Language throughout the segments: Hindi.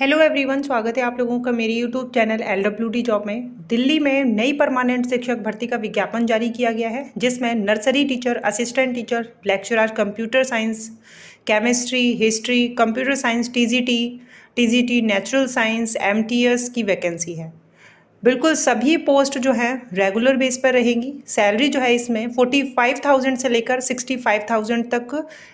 हेलो एवरीवन स्वागत है आप लोगों का मेरे YouTube channel L W D job में दिल्ली में नई परमानेंट शिक्षक भर्ती का विज्ञापन जारी किया गया है जिसमें nursery teacher assistant teacher lecturer computer science chemistry history computer science TGT TGT natural science MTS की वैकेंसी है बिल्कुल सभी पोस्ट जो है रेगुलर बेस पर रहेंगी सैलरी जो है इसमें फोर्टी फाइव थाउजेंड से लेकर सिक्सटी फाइव थाउजेंड तक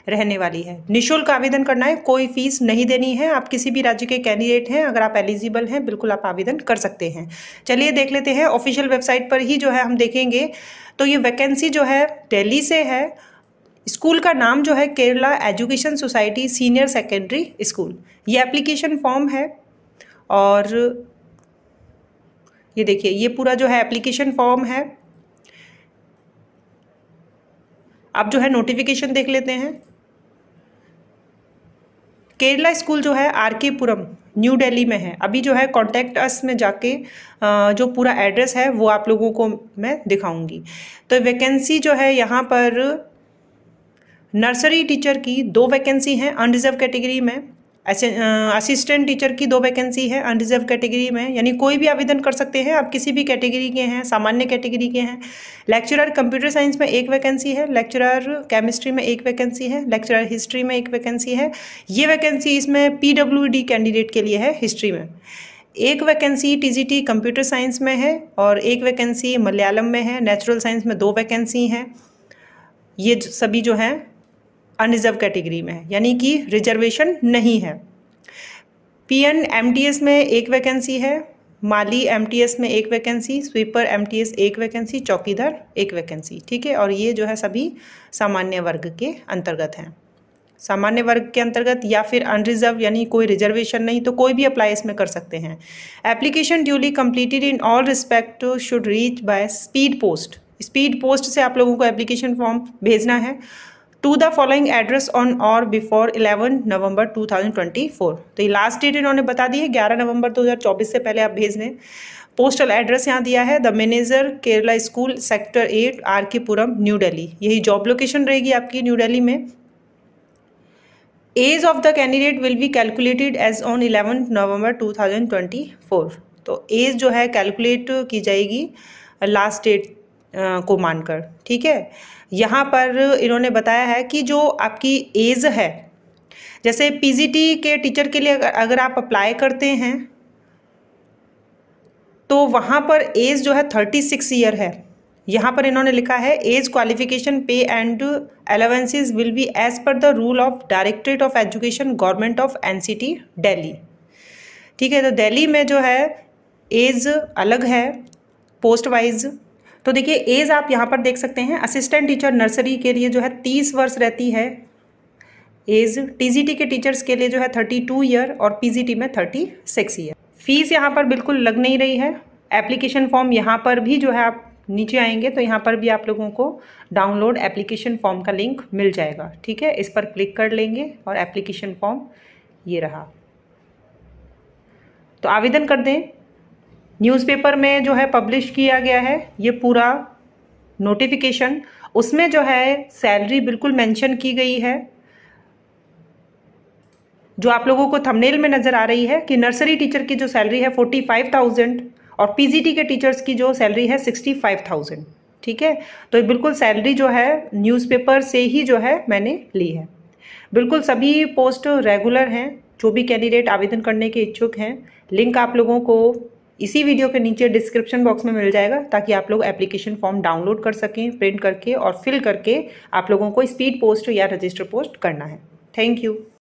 रहने वाली है निशुल्क आवेदन करना है कोई फीस नहीं देनी है आप किसी भी राज्य के कैंडिडेट हैं अगर आप एलिजिबल हैं बिल्कुल आप आवेदन कर सकते हैं चलिए देख लेते हैं ऑफिशियल वेबसाइट पर ही जो है हम देखेंगे तो ये वैकेंसी जो है डेली से है स्कूल का नाम जो है Kerala education society senior secondary school ये एप्लीकेशन फॉर्म है और ये देखिए ये पूरा जो है एप्लीकेशन फॉर्म है आप जो है नोटिफिकेशन देख लेते हैं केरला स्कूल जो है are K Puram new Delhi में है अभी जो है कॉन्टैक्ट अस में जाके जो पूरा एड्रेस है वो आप लोगों को मैं दिखाऊंगी तो वैकेंसी जो है यहाँ पर नर्सरी टीचर की दो वैकेंसी हैं अनरिजर्व कैटेगरी में असिस्टेंट टीचर uh, की दो वैकेंसी है अनरिजर्व कैटेगरी में यानी कोई भी आवेदन कर सकते हैं आप किसी भी कैटेगरी के हैं सामान्य कैटेगरी के हैं लेक्चरर कंप्यूटर साइंस में एक वैकेंसी है लेक्चरर केमिस्ट्री में एक वैकेंसी है लेक्चरर हिस्ट्री में एक वैकेंसी है ये वैकेंसी इसमें पी कैंडिडेट के लिए है हिस्ट्री में एक वैकेंसी टी कंप्यूटर साइंस में है और एक वैकेंसी मलयालम में है नेचुरल साइंस में दो वैकेंसी हैं ये सभी जो हैं अनरिजर्व कैटेगरी में है यानी कि रिजर्वेशन नहीं है P N M T S में एक वैकेंसी है माली एम टी एस में एक vacancy sweeper M T S एक वैकेंसी चौकीदार एक वैकेंसी ठीक है और ये जो है सभी सामान्य वर्ग के अंतर्गत हैं सामान्य वर्ग के अंतर्गत या फिर अनरिजर्व यानी कोई रिजर्वेशन नहीं तो कोई भी अप्लाई इसमें कर सकते हैं application duly completed in all respect should reach by speed post speed post से आप लोगों को एप्लीकेशन फॉर्म भेजना है to the following address on और बिफोर 11 नवंबर 2024 तो ये लास्ट डेट इन्होंने बता दी है 11 नवंबर 2024 से पहले आप भेज दें पोस्टल एड्रेस यहाँ दिया है the manager Kerala school sector eight R K Puram new Delhi यही जॉब लोकेशन रहेगी आपकी न्यू डेली में age of the candidate will be calculated as on thousand twenty four तो एज जो है कैलकुलेट की जाएगी लास्ट डेट को मानकर ठीक है यहाँ पर इन्होंने बताया है कि जो आपकी एज है जैसे पीजीटी के टीचर के लिए अगर, अगर आप अप्लाई करते हैं तो वहाँ पर एज जो है थर्टी सिक्स ईयर है यहाँ पर इन्होंने लिखा है as qualification pay and allowances will be as per the rule of directorate of education government of NCT Delhi ठीक है तो दिल्ली में जो है एज अलग है पोस्ट वाइज तो देखिए एज आप यहाँ पर देख सकते हैं असिस्टेंट टीचर नर्सरी के लिए जो है तीस वर्ष रहती है एज टीजीटी के टीचर्स के लिए जो है थर्टी टू ईयर और पीजीटी में थर्टी सिक्स ईयर फीस यहाँ पर बिल्कुल लग नहीं रही है एप्लीकेशन फॉर्म यहाँ पर भी जो है आप नीचे आएंगे तो यहाँ पर भी आप लोगों को डाउनलोड एप्लीकेशन फॉर्म का लिंक मिल जाएगा ठीक है इस पर क्लिक कर लेंगे और एप्लीकेशन फॉर्म ये रहा तो आवेदन कर दें न्यूज़पेपर में जो है पब्लिश किया गया है ये पूरा नोटिफिकेशन उसमें जो है सैलरी बिल्कुल मेंशन की गई है जो आप लोगों को थंबनेल में नज़र आ रही है कि नर्सरी टीचर की जो सैलरी है फोर्टी फाइव थाउजेंड और पीजीटी के टीचर्स की जो सैलरी है सिक्सटी फाइव थाउजेंड ठीक है तो बिल्कुल सैलरी जो है न्यूज़पेपर से ही जो है मैंने ली है बिल्कुल सभी पोस्ट रेगुलर हैं जो भी कैंडिडेट आवेदन करने के इच्छुक हैं लिंक आप लोगों को इसी वीडियो के नीचे डिस्क्रिप्शन बॉक्स में मिल जाएगा ताकि आप लोग एप्लीकेशन फॉर्म डाउनलोड कर सकें प्रिंट करके और फिल करके आप लोगों को स्पीड पोस्ट या रजिस्टर पोस्ट करना है थैंक यू